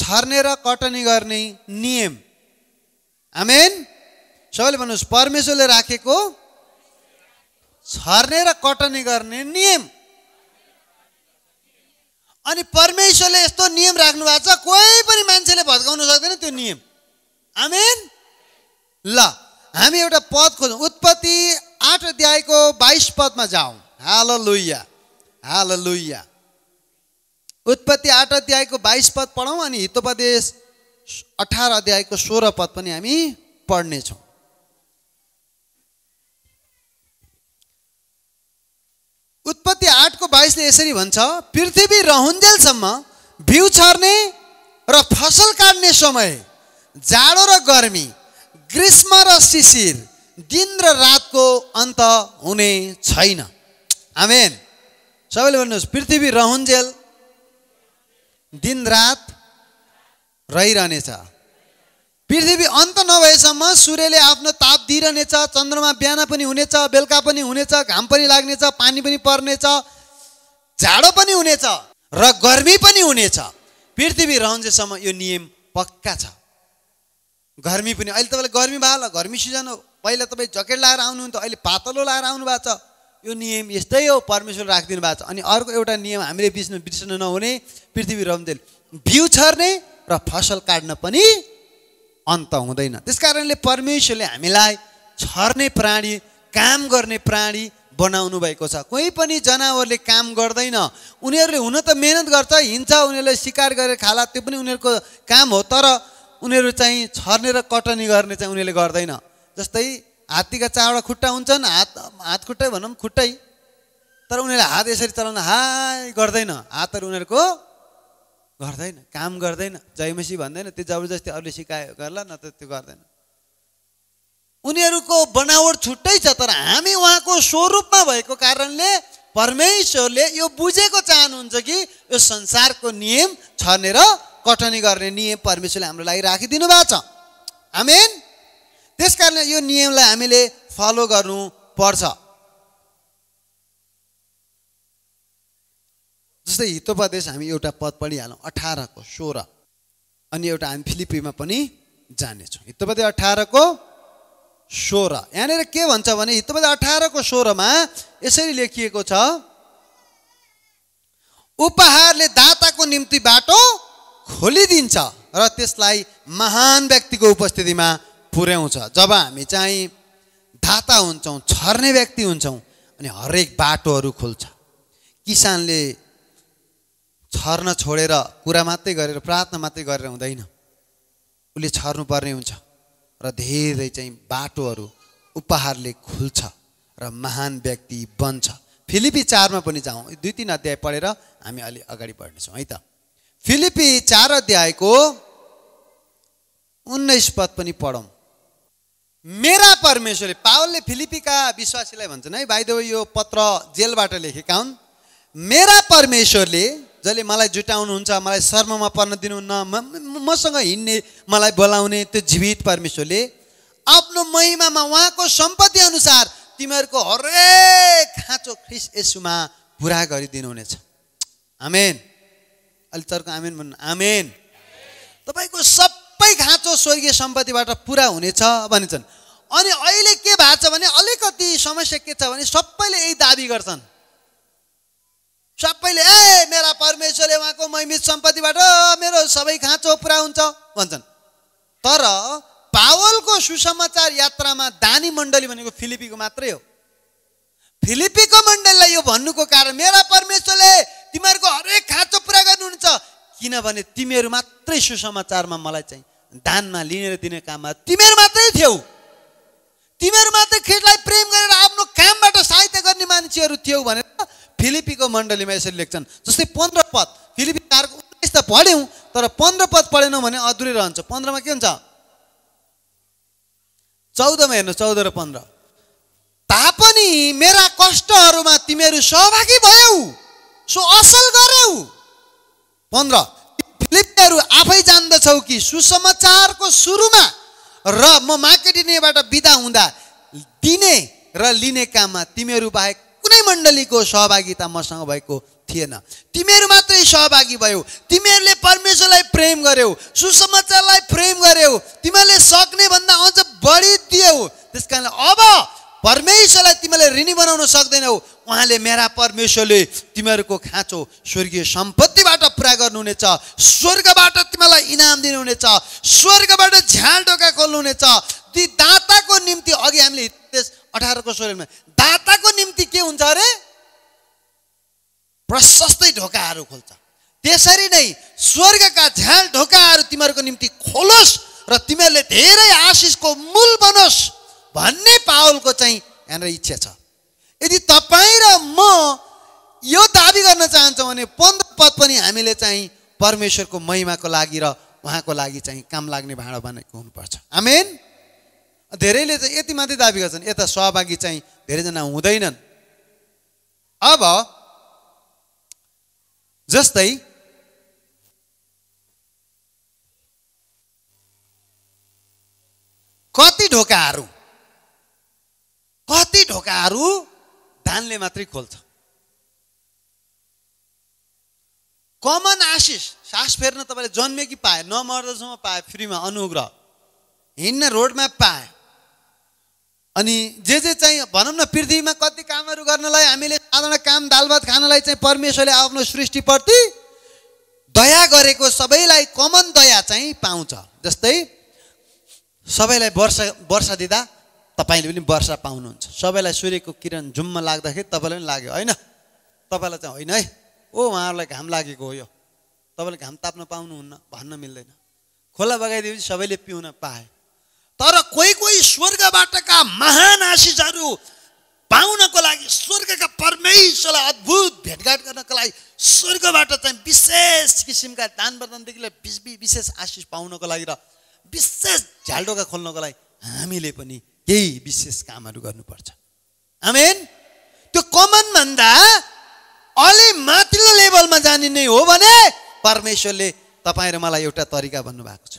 छर्ने र कटनी गर्ने नियम आमेन सबैले भन्नुहोस् परमेश्वरले राखेको छर्ने र कटनी गर्ने नियम अनि परमेश्वरले यस्तो नियम राख्नु भएको छ कोही पनि मान्छेले भत्काउन सक्दैन त्यो नियम आमेन ल हामी एउटा पद खोजौँ उत्पत्ति आठ अध्यायको बाइस पदमा जाउँ हाल लुइया हाल लुइया उत्पत्ति आठ अध्यायको बाइस पद पढौँ अनि हितोपदेश अठार अध्यायको सोह्र पद पनि हामी पढ्नेछौँ उत्पत्ति आठको बाइसले यसरी भन्छ पृथ्वी रहन्जेलसम्म बिउ छर्ने र फसल काट्ने समय जाडो र गर्मी ग्रीष्म र शिशिर दिन र रातको अन्त हुने छैन आमेन सबैले भन्नुहोस् पृथ्वी रहन्जेल दिन दिनरात रहिरहनेछ पृथ्वी अन्त नभएसम्म सूर्यले आफ्नो ताप दिइरहनेछ चन्द्रमा बिहान पनि हुनेछ बेलुका पनि हुनेछ घाम पनि लाग्नेछ पानी पनि पर्नेछ जाडो पनि हुनेछ र गर्मी पनि हुनेछ पृथ्वी रहन्जेसम्म यो नियम पक्का छ गर्मी पनि अहिले तपाईँलाई गर्मी भयो होला गर्मी सिजन हो पहिला तपाईँ जकेट लाएर आउनुहुन्थ्यो अहिले पातलो लाएर आउनु भएको छ यो नियम यस्तै हो परमेश्वर राखिदिनु भएको छ अनि अर्को एउटा नियम हामीले बिच्नु बिर्सनु नहुने पृथ्वी रमदेल बिउ छर्ने र फसल काट्न पनि अन्त हुँदैन त्यस कारणले परमेश्वरले हामीलाई छर्ने प्राणी काम गर्ने प्राणी बनाउनु भएको छ कोही पनि जनावरले काम गर्दैन उनीहरूले हुन त मेहनत गर्छ हिँड्छ उनीहरूले सिकार गरेर खाला त्यो पनि उनीहरूको काम हो तर उनीहरू चाहिँ छर्ने र कटनी गर्ने चाहिँ उनीहरूले गर्दैन जस्तै हात्तीका चारवटा खुट्टा हुन्छन् हात हात खुट्टै भनौँ खुट्टै तर उनीहरूले हात यसरी चलाउन हाई गर्दैन हातहरू उनीहरूको गर्दैन काम गर्दैन जयमसी भन्दैन त्यो जबरजस्ती अरूले सिकायो गर्ला न त त्यो गर्दैन उनीहरूको बनावट छुट्टै छ तर हामी उहाँको स्वरूपमा भएको कारणले परमेश्वरले यो बुझेको चाहनुहुन्छ कि यो संसारको नियम छर्नेर र कटनी गर्ने नियम परमेश्वरले हाम्रो लागि राखिदिनु भएको छ आमेन त्यस कारणले यो नियमलाई हामीले फलो गर्नु पर्छ जस्तै हितोपदेश हामी एउटा पद पढिहालौँ अठारको सोह्र अनि एउटा हामी फिलिपीमा पनि जानेछौँ हितोपदेश अठारको सोह्र यहाँनिर के भन्छ भने हितोपदेश अठारको सोह्रमा यसरी लेखिएको छ उपहारले दाताको निम्ति बाटो खोलिदिन्छ र त्यसलाई महान व्यक्तिको उपस्थितिमा पुर्याउँछ जब हामी चाहिँ धाता हुन्छौँ छर्ने व्यक्ति हुन्छौँ अनि हरेक बाटोहरू खुल्छ किसानले छर्न छोडेर कुरा मात्रै गरेर प्रार्थना मात्रै गरेर हुँदैन उसले छर्नुपर्ने हुन्छ र धेरै चाहिँ बाटोहरू उपहारले खुल्छ र महान व्यक्ति बन्छ फिलिपी चारमा पनि जाउँ दुई तिन अध्याय पढेर हामी अलि अगाडि बढ्नेछौँ है त फिलिपी चार अध्यायको उन्नाइस पद पनि पढौँ मेरा परमेश्वरले पावलले फिलिपीका विश्वासीलाई भन्छन् है भाइदेव यो पत्र जेलबाट लेखेका हुन् मेरा परमेश्वरले जसले मलाई जुटाउनुहुन्छ मलाई शर्ममा पर्न दिनुहुन्न मसँग हिँड्ने मलाई बोलाउने त्यो जीवित परमेश्वरले आफ्नो महिमामा उहाँको सम्पत्ति अनुसार तिमीहरूको हरेक खाँचो ख्रिस यसुमा पुरा गरिदिनुहुनेछ आमेन अलि तर्क आमेन भन्नु आमेन तपाईँको सब सबै खाँचो स्वर्गीय सम्पत्तिबाट पुरा हुनेछ भनिन्छन् अनि अहिले के भएको छ भने अलिकति समस्या के छ भने सबैले यही दाबी गर्छन् सबैले ए मेरा परमेश्वरले उहाँको मैमित सम्पत्तिबाट मेरो सबै खाँचो पुरा हुन्छ भन्छन् तर पावलको सुसमाचार यात्रामा दानी मण्डली भनेको फिलिपीको मात्रै हो फिलिपीको मण्डलीलाई यो भन्नुको कारण मेरा परमेश्वरले तिमीहरूको हरेक खाँचो पुरा गर्नुहुन्छ किनभने तिमीहरू मात्रै सुसमाचारमा मलाई चाहिँ दानमा लिनेर दिने काममा तिमीहरू मात्रै थियौ तिमीहरू मात्रै ख्रिस्टलाई प्रेम गरेर आफ्नो कामबाट सहायता गर्ने मान्छेहरू थियौ भनेर फिलिपीको मण्डलीमा यसरी लेख्छन् जस्तै पन्ध्र पद फिलिपी चारको उन्नाइस त पढ्यौँ तर पन्ध्र पद पढेनौँ भने अधुरै रहन्छ पन्ध्रमा के हुन्छ चौधमा हेर्नु चौध र पन्ध्र तापनि मेरा कष्टहरूमा तिमीहरू सहभागी भयौ सो असल गर्यौ पन्ध्र तिमीहरू आफै जान्दछौ कि सुसमाचारको सुरुमा र म मार्केटिनेबाट बिदा हुँदा दिने र लिने काममा तिमीहरू बाहेक कुनै मण्डलीको सहभागिता मसँग भएको थिएन तिमीहरू मात्रै सहभागी भयो तिमीहरूले परमेश्वरलाई प्रेम गर्यौ सुसमाचारलाई प्रेम गर्यौ तिमीहरूले सक्ने भन्दा अझ बढी दियौ त्यस कारण अब परमेश्वरलाई तिमीले ऋणी बनाउन सक्दैनौ उहाँले मेरा परमेश्वरले तिमीहरूको खाँचो स्वर्गीय सम्पत्तिबाट पुरा गर्नुहुनेछ स्वर्गबाट तिमीलाई इनाम दिनुहुनेछ स्वर्गबाट झ्याल ढोका खोल्नुहुनेछ ती दाताको निम्ति अघि हामीले त्यस अठारको सोह्रमा दाताको निम्ति के हुन्छ अरे प्रशस्तै ढोकाहरू खोल्छ त्यसरी नै स्वर्गका झ्याल ढोकाहरू तिमीहरूको निम्ति खोलोस् र तिमीहरूले धेरै आशिषको मूल बनोस् भन्ने पावलको चाहिँ यहाँनिर इच्छा छ यदि तपाईँ र म यो दावी गर्न चाहन्छौँ भने पन्ध्र पद पनि हामीले चाहिँ परमेश्वरको महिमाको लागि र उहाँको लागि चाहिँ काम लाग्ने भाँडा बनाएको हुनुपर्छ आमेन धेरैले चाहिँ यति मात्रै दावी गर्छन् यता सहभागी चाहिँ धेरैजना हुँदैनन् अब जस्तै कति ढोकाहरू कति ढोकाहरू धानले मात्रै खोल्छ कमन आशिष सास फेर्न तपाईँले जन्मे कि पाए नमर्दसम्म पाए फ्रीमा अनुग्रह हिँड्न रोडमा पाए अनि जे जे चाहिँ भनौँ न पृथ्वीमा कति कामहरू गर्नलाई हामीले साधारण काम दाल भात खानलाई चाहिँ परमेश्वरले आफ्नो सृष्टिप्रति दया गरेको सबैलाई कमन दया चाहिँ पाउँछ जस्तै सबैलाई वर्षा वर्षा दिँदा तपाईँले पनि वर्षा पाउनुहुन्छ सबैलाई सूर्यको किरण झुम्मा लाग्दाखेरि तपाईँलाई पनि लाग्यो होइन तपाईँलाई चाहिँ होइन है ओ उहाँहरूलाई घाम लागेको हो यो तपाईँले घाम ताप्न पाउनुहुन्न भन्न मिल्दैन खोला बगाइदिएपछि सबैले पिउन पाए तर कोही कोही स्वर्गबाटका महान आशिषहरू पाउनको लागि स्वर्गका परमेश्वरलाई अद्भुत भेटघाट गर्नको लागि स्वर्गबाट चाहिँ विशेष किसिमका दान वर्दनदेखि लिएर विशेष आशिष पाउनको लागि र विशेष झ्यालडोका खोल्नको लागि हामीले पनि केही विशेष कामहरू गर्नुपर्छ आमेन त्यो कमनभन्दा अलि माथिल्लो लेभलमा जाने नै हो भने परमेश्वरले तपाईँ र मलाई एउटा तरिका भन्नुभएको छ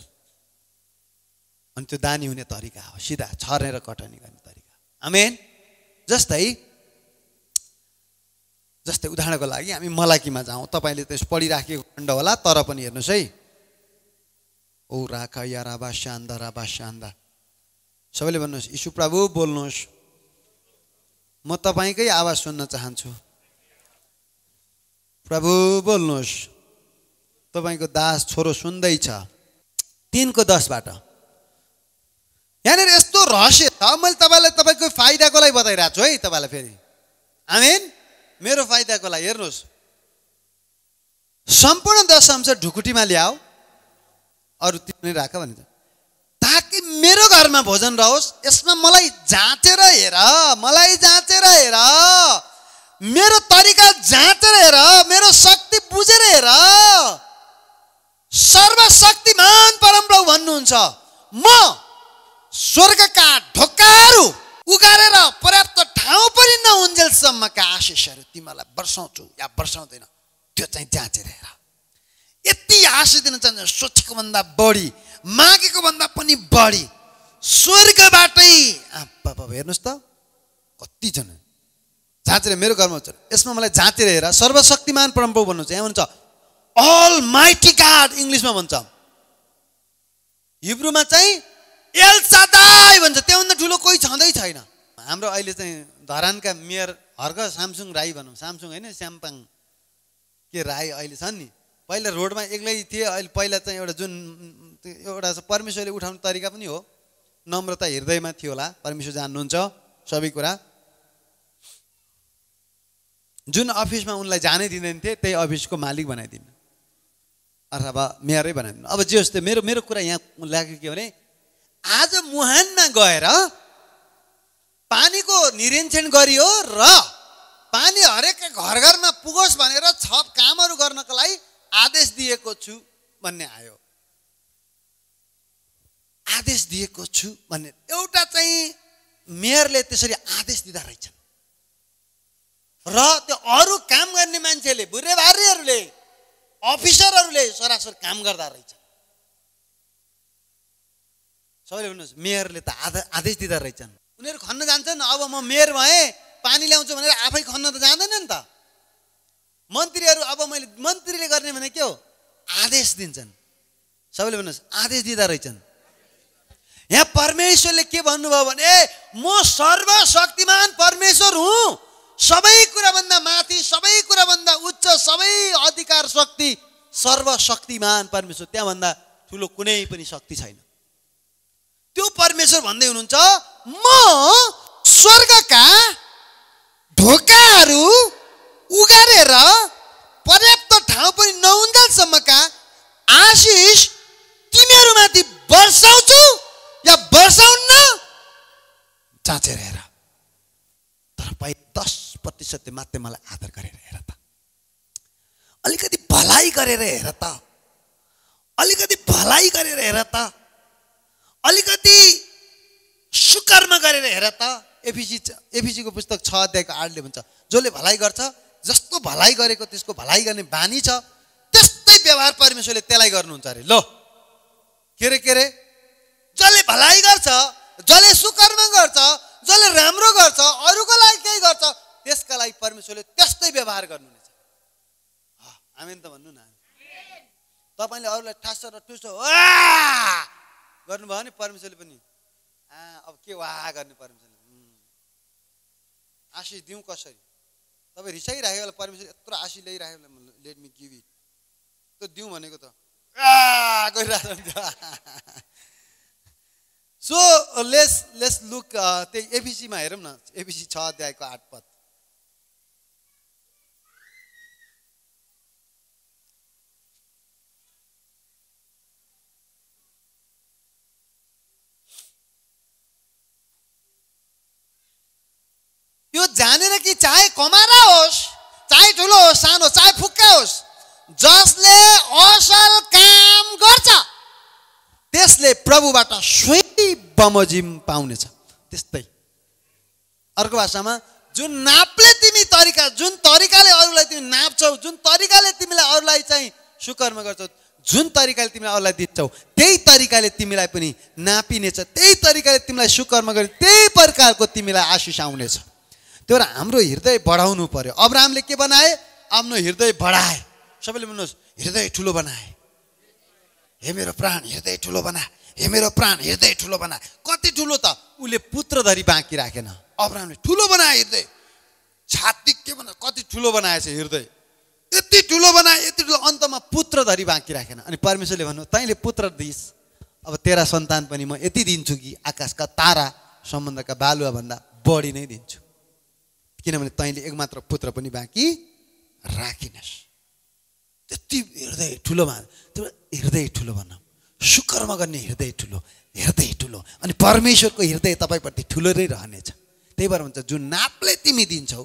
अनि त्यो दानी हुने तरिका हो सिधा छर्ने कटनी गर्ने तरिका आमेन जस्तै जस्तै उदाहरणको लागि हामी मलाकीमा जाउँ तपाईँले त्यस पढिराखेको खण्ड होला तर पनि हेर्नुहोस् है ओ राख या राभा शान्द राभा शान्दा सबैले भन्नुहोस् यीशु प्रभु बोल्नुहोस् म तपाईँकै आवाज सुन्न चाहन्छु प्रभु बोल्नुहोस् तपाईँको दास छोरो सुन्दैछ तिनको दसबाट यहाँनिर यस्तो रहस्य छ मैले तपाईँलाई तपाईँको फाइदाको लागि बताइरहेको छु है तपाईँलाई फेरि आमेन मेरो फाइदाको लागि हेर्नुहोस् सम्पूर्ण दशांश ढुकुटीमा ल्याऊ अरू तिमी राख भने ताकि मेरो घरमा भोजन रहोस् यसमा मलाई जाँचेर हेर मलाई जाँचेर हेर मेरो तरिका जाँचेर हेर मेरो शक्ति बुझेर हेर सर्वशक्तिमान परमप्रभु भन्नुहुन्छ म स्वर्गका ढोकाहरू उगारेर पर्याप्त ठाउँ पनि नहुन्जेलसम्मका आशिषहरू तिमीहरूलाई वर्षाउँछु या वर्षाउँदैन त्यो चाहिँ जाँचेर हेर यति आशिष दिन चाहन्छ सोचेको भन्दा बढी मागेको भन्दा पनि बढी स्वर्गबाटै हेर्नुहोस् त कतिजना झाँचेर मेरो घरमा हुन्छ यसमा मलाई झाँचेर हेर सर्वशक्तिमान परम्परा भन्नुहुन्छ यहाँ भन्छ अल माइटी गाड इङ्ग्लिसमा भन्छ हिब्रूमा चाहिँ एल सादाई भन्छ त्योभन्दा ठुलो कोही छँदै छैन हाम्रो अहिले चाहिँ धरानका मेयर हर्क सामसुङ राई भनौँ सामसुङ होइन स्याम्पाङ के राई अहिले छन् नि पहिला रोडमा एक्लै थिए अहिले पहिला चाहिँ एउटा जुन एउटा परमेश्वरले उठाउने तरिका पनि हो नम्रता हृदयमा थियो होला परमेश्वर जान्नुहुन्छ सबै कुरा जुन अफिसमा उनलाई जानै दिँदैन थिए त्यही अफिसको मालिक बनाइदिनु अथवा मेयरै बनाइदिनु अब जे होस् मेरो मेरो कुरा यहाँ लाग्यो के भने आज मुहानमा गएर पानीको निरीक्षण गरियो र पानी हरेक घर घरमा पुगोस् भनेर छप कामहरू गर्नको लागि आदेश दिएको छु भन्ने आयो आदेश दिएको छु भन्ने एउटा चाहिँ मेयरले त्यसरी आदेश दिँदा रहेछन् र त्यो अरू काम गर्ने मान्छेले बुढेबारीहरूले अफिसरहरूले सरासर काम गर्दा रहेछ सबैले भन्नुहोस् मेयरले त आदेश दिँदा रहेछन् उनीहरू खन्न जान्छन् अब म मेयर भएँ पानी ल्याउँछु भनेर आफै खन्न त जाँदैन नि त मन्त्रीहरू अब मैले मन्त्रीले गर्ने भने के हो आदेश दिन्छन् सबैले भन्नुहोस् आदेश दिँदा रहेछन् यहाँ परमेश्वरले के भन्नुभयो भने म सर्वशक्तिमान परमेश्वर हुँ सबै कुरा भन्दा माथि सबै कुरा भन्दा उच्च सबै अधिकार शक्ति सर्वशक्तिमान परमेश्वर त्यहाँभन्दा ठुलो कुनै पनि शक्ति छैन त्यो परमेश्वर भन्दै हुनुहुन्छ म स्वर्गका ढोकाहरू उगारेर पर्याप्त ठाउँ पनि नहुन्जेलसम्मका आशिष तिमीहरूमाथि वर्षाउँछु या वर्षाउन्न जाँचेर हेर तर पहिला दस प्रतिशत मात्रै मलाई आदर गरेर हेर त अलिकति भलाइ गरेर हेर त अलिकति भलाइ गरेर हेर त अलिकति सुकर्म गरेर हेर त एपिजी एपिजीको पुस्तक छ अध्यायको आठले भन्छ जसले भलाइ गर्छ जस्तो भलाइ गरेको त्यसको भलाइ गर्ने बानी छ त्यस्तै व्यवहार परमेश्वरले त्यसलाई गर्नुहुन्छ अरे ल के अरे के अरे जसले भलाइ गर्छ जसले सुकर्म गर्छ जसले राम्रो गर्छ अरूको लागि केही गर्छ त्यसका लागि परमेश्वरले त्यस्तै व्यवहार गर्नुहुनेछ हामी त भन्नु न तपाईँले अरूलाई ठासो र टुसो गर्नुभयो नि परमेश्वरले पनि आ अब के वा गर्ने परमेश्वरले आशिष दिउँ कसरी तपाईँ रिसाइराखेको होला परमेश्वर यत्रो आशिष ल्याइराखेको होला लेट मी गिभ इट त्यो दिउँ भनेको त गरिरहेको सो लेस लेस लुक त्यही एबिसीमा हेरौँ न एबिसी छ अध्यायको आठ पद जानेर कि चाहे कमारा होस् चाहे ठुलो होस् सानो चाहे फुक्का होस् जसले असल काम गर्छ त्यसले प्रभुबाट स्वयं बमोजिम पाउनेछ त्यस्तै अर्को भाषामा जुन नापले तिमी तरिका जुन तरिकाले अरूलाई तिमी नाप्छौ जुन तरिकाले तिमीलाई अरूलाई चाहिँ सुकर्म गर्छौ जुन तरिकाले तिमीलाई अरूलाई दिन्छौ त्यही तरिकाले तिमीलाई पनि नापिनेछ त्यही तरिकाले तिमीलाई सुकर्म गर्ने त्यही प्रकारको तिमीलाई आशिष आउनेछ त्यो भएर हाम्रो हृदय बढाउनु पर्यो अब्राहमले के बनाए आफ्नो हृदय बढाए सबैले भन्नुहोस् हृदय ठुलो बनाए हे मेरो प्राण हृदय ठुलो बना हे मेरो प्राण हृदय ठुलो बना कति ठुलो त उसले पुत्रधरी बाँकी राखेन अब्राहमले ठुलो बनाए हृदय छाती के भन्नु कति ठुलो बनाएछ हृदय यति ठुलो बनाए यति ठुलो अन्तमा पुत्रधरी बाँकी राखेन अनि परमेश्वरले भन्नु तैँले पुत्र दिइस् अब तेरा सन्तान पनि म यति दिन्छु कि आकाशका तारा सम्बन्धका बालुवाभन्दा बढी नै दिन्छु किनभने तैँले एकमात्र पुत्र पनि बाँकी राखिनस् त्यति हृदय ठुलो भन् त्यो हृदय ठुलो भनौँ सुकर्म गर्ने हृदय ठुलो हृदय ठुलो अनि परमेश्वरको हृदय तपाईँप्रति ठुलो नै रहनेछ त्यही भएर हुन्छ जुन नापले तिमी दिन्छौ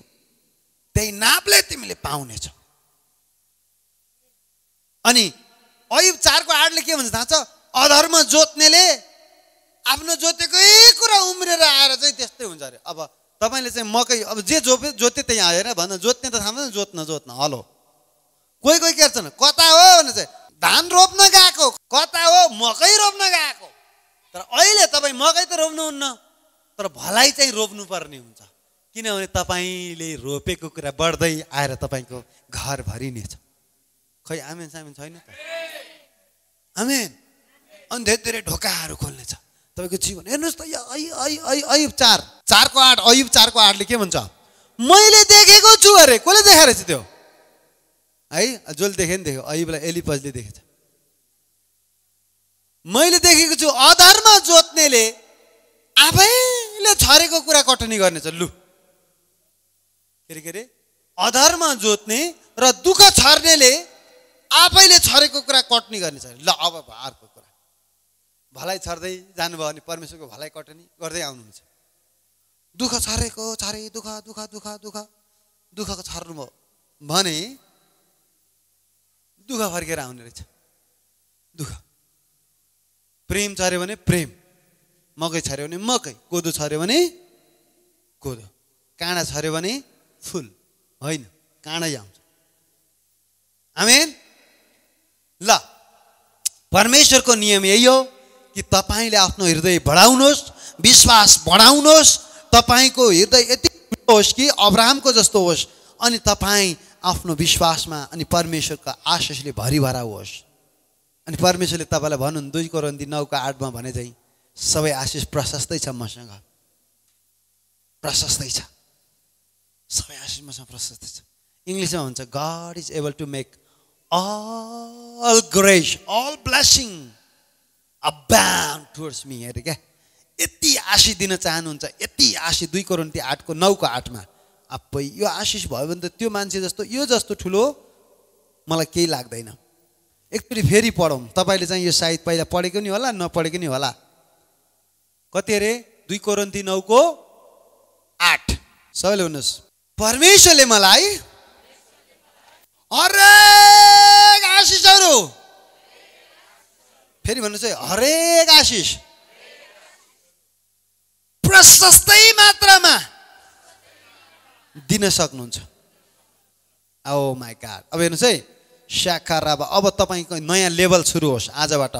त्यही नापले तिमीले पाउनेछौ अनि अयुब चारको आठले के भन्छ थाहा छ अधर्म जोत्नेले आफ्नो जोतेकै कुरा उम्रेर आएर चाहिँ त्यस्तै हुन्छ अरे अब तपाईँले चाहिँ मकै अब जे जोपे जोत्यो त्यहीँ आयो आएर भन्दा जोत्ने त थाहा जोत्न जोत्न हलो कोही कोही के छन् कता हो भने चाहिँ धान रोप्न गएको कता हो मकै रोप्न गएको तर अहिले तपाईँ मकै त रोप्नुहुन्न तर भलाइ चाहिँ रोप्नुपर्ने हुन्छ किनभने तपाईँले रोपेको कुरा बढ्दै आएर तपाईँको घर भरिनेछ खै आमेन सामेन छैन त आमेन अनि धेरै धेरै ढोकाहरू खोल्नेछ तपाईँको जीवन हेर्नुहोस् त यो ऐ ऐ ऐ चार चारको आठ अयुब चारको आठले के भन्छ मैले देखेको छु अरे कसले देखाएर रहेछ त्यो है जसले देखे नि देख्यो अयुबलाई एलिपजले देखेछ मैले देखेको छु आधारमा जोत्नेले आफैले छरेको कुरा कटनी गर्नेछ लु के अरे के अरे अधरमा जोत्ने र दुःख छर्नेले आफैले छरेको कुरा कटनी गर्नेछ ल अब अर्को भलाइ छर्दै जानुभयो भने परमेश्वरको भलाइ कटनी गर्दै आउनुहुन्छ दुःख छरेको छरे दुःख दुःख दुःख दुःख दुःखको भयो भने दुःख फर्केर आउने रहेछ दुःख प्रेम छर्यो भने प्रेम मकै छर्यो भने मकै कोदो छर्यो भने कोदो काँडा छर्यो भने फुल होइन काँडै आउँछ आमेन ल परमेश्वरको नियम यही हो कि तपाईँले आफ्नो हृदय बढाउनुहोस् विश्वास बढाउनुहोस् तपाईँको हृदय यति होस् कि अब्राहमको जस्तो होस् अनि तपाईँ आफ्नो विश्वासमा अनि परमेश्वरको आशिषले भरिभरा होस् अनि परमेश्वरले तपाईँलाई भनौँ दुई करोन्दी नौको आठमा भने चाहिँ सबै आशिष प्रशस्तै छ मसँग प्रशस्तै छ सबै आशिष मसँग प्रशस्तै छ इङ्ग्लिसमा हुन्छ God is able to make all grace all blessing अब टुवर्ड्स मी हेरे क्या यति आशी दिन चाहनुहुन्छ यति आशी दुई करोड त्यो आठको नौको आठमा आप्पै यो आशिष भयो भने त त्यो मान्छे जस्तो यो जस्तो ठुलो मलाई केही लाग्दैन एकचोटि फेरि पढौँ तपाईँले चाहिँ यो सायद पहिला पढेको नि होला नपढेको नि होला कति अरे दुई कोरन्ती नौको आठ सबैले भन्नुहोस् परमेश्वरले मलाई हरेक आशिषहरू फेरि भन्नुहोस् है हरेक आशिष प्रशस्तै मात्रामा दिन सक्नुहुन्छ ओ माई कार अब हेर्नुहोस् है स्याखा राबा अब तपाईँको नयाँ लेभल सुरु होस् आजबाट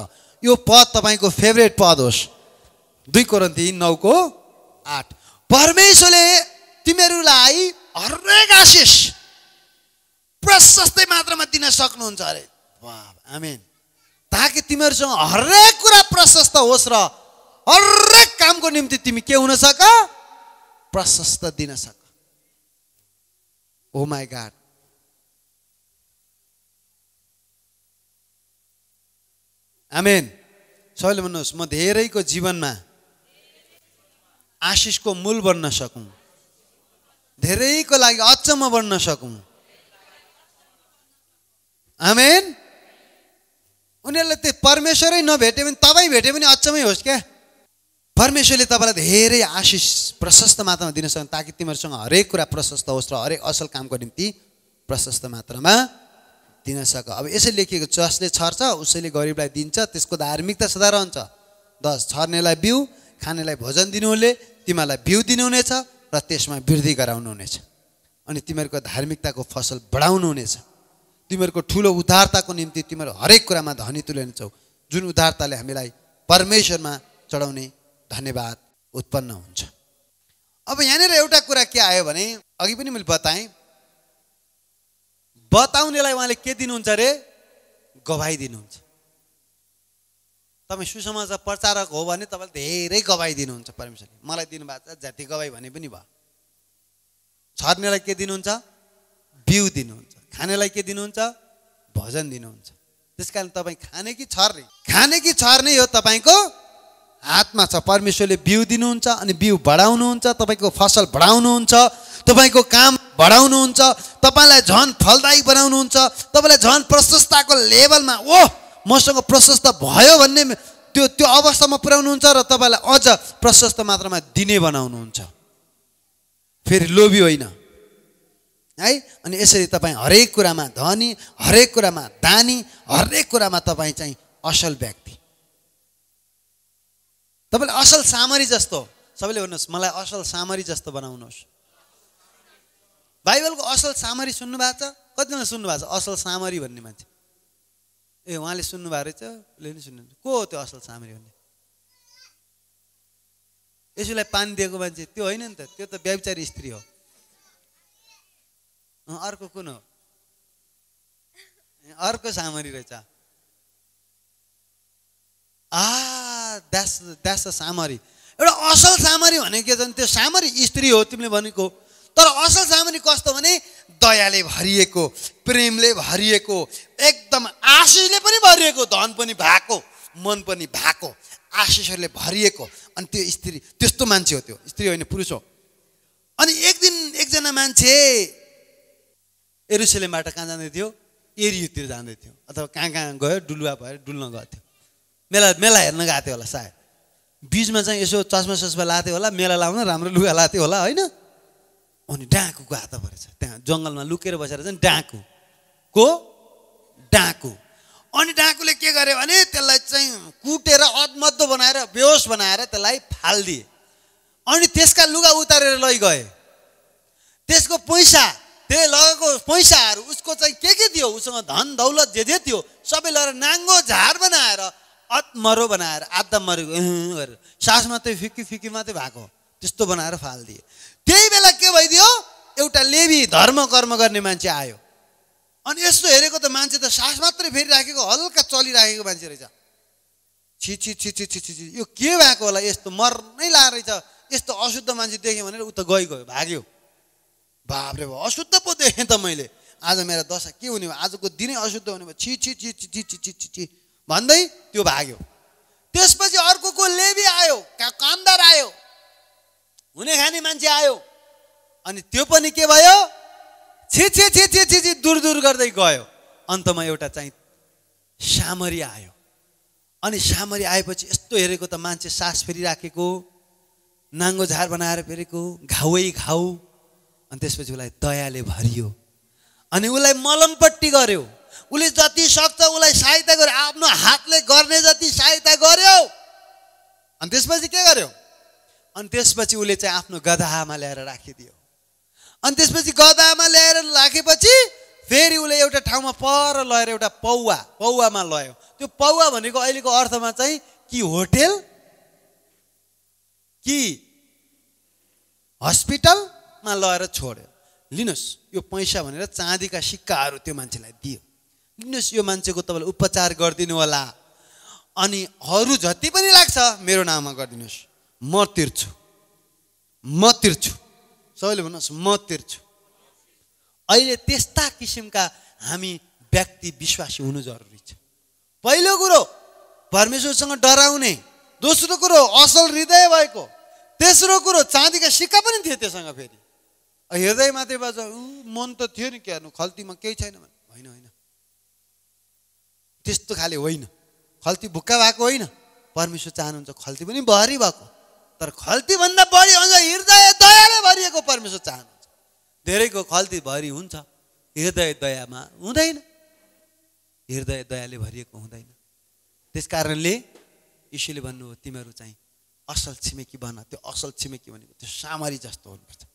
यो पद तपाईँको फेभरेट पद होस् दुई कोरन्ती नौको आठ परमेश्वरले तिमीहरूलाई हरेक आशिष प्रशस्तै मात्रामा दिन सक्नुहुन्छ अरे आमेन ताकि तिमीहरूसँग हरेक कुरा प्रशस्त होस् र हरेक कामको निम्ति तिमी के हुन सक प्रशस्त दिन सक हो माई गाड आमेन सबैले भन्नुहोस् म धेरैको जीवनमा आशिषको मूल बन्न सकौँ धेरैको लागि अचम्म बन्न सकौँ आमेन उनीहरूलाई त्यो परमेश्वरै नभेट्यो भने तपाईँ भेट्यो भने अचम्मै होस् क्या परमेश्वरले तपाईँलाई धेरै आशिष प्रशस्त मात्रामा दिन सक्छ ताकि तिमीहरूसँग हरेक कुरा प्रशस्त होस् र हरेक असल कामको निम्ति प्रशस्त मात्रामा दिन सक अब यसै लेखिएको जसले छर्छ उसैले गरिबलाई दिन्छ त्यसको धार्मिकता सदा रहन्छ दस छर्नेलाई बिउ खानेलाई भोजन दिनुहुने तिमीहरूलाई बिउ दिनुहुनेछ र त्यसमा वृद्धि गराउनुहुनेछ अनि तिमीहरूको धार्मिकताको फसल बढाउनुहुनेछ तिमीहरूको ठुलो उदारताको निम्ति तिमीहरू हरेक कुरामा धनी तुल्याउनेछौ जुन उदारताले हामीलाई परमेश्वरमा चढाउने धन्यवाद उत्पन्न हुन्छ अब यहाँनिर एउटा कुरा के आयो भने अघि पनि मैले बताएँ बताउनेलाई उहाँले के दिनुहुन्छ अरे गवाई दिनुहुन्छ तपाईँ सुसमाचार प्रचारक हो भने तपाईँले धेरै गवाई दिनुहुन्छ परमेश्वरले मलाई दिनुभएको छ जाति गवाई भने पनि भयो छर्नेलाई के दिनुहुन्छ बिउ दिनुहुन्छ खानेलाई के दिनुहुन्छ भजन दिनुहुन्छ त्यस कारण तपाईँ खाने कि छर्ने खाने कि छर्ने यो तपाईँको हातमा छ परमेश्वरले बिउ दिनुहुन्छ अनि बिउ बढाउनुहुन्छ तपाईँको फसल बढाउनुहुन्छ तपाईँको काम बढाउनुहुन्छ तपाईँलाई झन् फलदायी बनाउनुहुन्छ तपाईँलाई झन प्रशस्तताको लेभलमा ओ मसँग प्रशस्त भयो भन्ने त्यो त्यो अवस्थामा पुर्याउनुहुन्छ र तपाईँलाई अझ प्रशस्त मात्रामा दिने बनाउनुहुन्छ फेरि लोभी होइन है अनि यसरी तपाईँ हरेक कुरामा धनी हरेक कुरामा दानी हरेक कुरामा तपाईँ चाहिँ असल व्यक्ति तपाईँले असल सामरी जस्तो सबैले भन्नुहोस् मलाई असल सामरी जस्तो बनाउनुहोस् बाइबलको असल सामरी सुन्नुभएको छ कतिजना सुन्नुभएको छ असल सामरी भन्ने मान्छे ए उहाँले सुन्नुभएको रहेछ उसले नि सुन्नु को हो त्यो असल सामरी भन्ने यसोलाई पानी दिएको मान्छे त्यो होइन नि त त्यो त व्यापचारी स्त्री हो अर्को कुन हो अर्को सामरी रहेछ आ द्यास द्यास सामरी एउटा असल सामरी भनेको के छ त्यो सामरी स्त्री हो तिमीले भनेको तर असल सामरी कस्तो भने दयाले भरिएको प्रेमले भरिएको एकदम आशिषले पनि भरिएको धन पनि भएको मन पनि भएको आशिषहरूले भरिएको अनि त्यो स्त्री त्यस्तो मान्छे हो त्यो स्त्री होइन पुरुष हो अनि एक दिन एकजना मान्छे एरुसलेमबाट कहाँ जाँदै थियो एरियोतिर जाँदै थियो अथवा कहाँ कहाँ गयो डुलुवा भएर डुल्न गएको थियो मेला मेला हेर्न गएको थियो होला सायद बिचमा चाहिँ यसो चस्मा चस्मा लाथ्यो होला मेला लाउन राम्रो लुगा लाथ्यो होला होइन अनि डाँकुको हात परेछ त्यहाँ जङ्गलमा लुकेर बसेर चाहिँ डाँकु को डाँकु अनि डाँकुले के गर्यो भने त्यसलाई चाहिँ कुटेर अदमद्दो बनाएर बेहोस बनाएर त्यसलाई फालिदिए अनि त्यसका लुगा उतारेर लैगए त्यसको पैसा त्यसले लगाएको पैसाहरू उसको चाहिँ के के थियो उसँग धन दौलत जे जे थियो सबै लगाएर नाङ्गो झार बनाएर अत्मरो बनाएर आधा मरेको गरेर सास मात्रै फिक्की फिक्की मात्रै भएको त्यस्तो बनाएर फालिदिए त्यही बेला के भइदियो एउटा लेबी धर्म कर्म गर्ने मान्छे आयो अनि यस्तो हेरेको त मान्छे त सास मात्रै फेरि राखेको हल्का चलिराखेको मान्छे रहेछ छि छि छि छि छि छि छि यो के भएको होला यस्तो मर्नै लाग रहेछ यस्तो अशुद्ध मान्छे देख्यो भनेर ऊ त भाग्यो बाब्रे भयो अशुद्ध पो देखेँ त मैले आज मेरो दशा के हुने भयो आजको दिनै अशुद्ध हुने भयो छि छि छि छि छि छि छि भन्दै त्यो भाग्यो त्यसपछि अर्को को लेबी आयो कामदार आयो हुने खाने मान्छे आयो अनि त्यो पनि के भयो छि छि छि छि छि छि दुर दुर गर्दै गयो अन्तमा एउटा चाहिँ सामरी आयो अनि सामरी आएपछि यस्तो हेरेको त मान्छे सास फेरिराखेको नाङ्गो झार बनाएर फेरेको घाउै घाउ अनि त्यसपछि उसलाई दयाले भरियो अनि उसलाई मलमपट्टि गर्यो उसले जति सक्छ उसलाई सहायता गर्यो आफ्नो हातले गर्ने जति सहायता गर्यो अनि त्यसपछि के गर्यो अनि त्यसपछि उसले चाहिँ आफ्नो गधामा ल्याएर राखिदियो अनि त्यसपछि गदामा ल्याएर राखेपछि फेरि उसले एउटा ठाउँमा पर लगेर एउटा पौवा पौवामा लयो त्यो पौवा भनेको अहिलेको अर्थमा चाहिँ कि होटेल कि हस्पिटल हातमा लगाएर छोड्यो लिनुहोस् यो पैसा भनेर चाँदीका सिक्काहरू त्यो मान्छेलाई दियो लिनुहोस् यो मान्छेको तपाईँले उपचार गरिदिनु होला अनि अरू जति पनि लाग्छ मेरो नाममा गरिदिनुहोस् म तिर्छु म तिर्छु सबैले भन्नुहोस् म तिर्छु अहिले त्यस्ता किसिमका हामी व्यक्ति विश्वासी हुनु जरुरी छ पहिलो कुरो परमेश्वरसँग डराउने दोस्रो कुरो असल हृदय भएको तेस्रो कुरो चाँदीका सिक्का पनि थिए त्योसँग फेरि हृदय मात्रै बाजा ऊ मन त थियो नि हेर्नु खल्तीमा केही छैन भने होइन होइन त्यस्तो खाले होइन खल्ती भुक्का भएको होइन परमेश्वर चाहनुहुन्छ खल्ती पनि भरी भएको तर खल्तीभन्दा बढी अझ हृदय दयाले भरिएको परमेश्वर चाहनुहुन्छ धेरैको खल्ती भरि हुन्छ हृदय दयामा हुँदैन हृदय दयाले भरिएको हुँदैन त्यस कारणले भन्नु भन्नुभयो तिमीहरू चाहिँ असल छिमेकी बन त्यो असल छिमेकी भनेको त्यो सामरी जस्तो हुनुपर्छ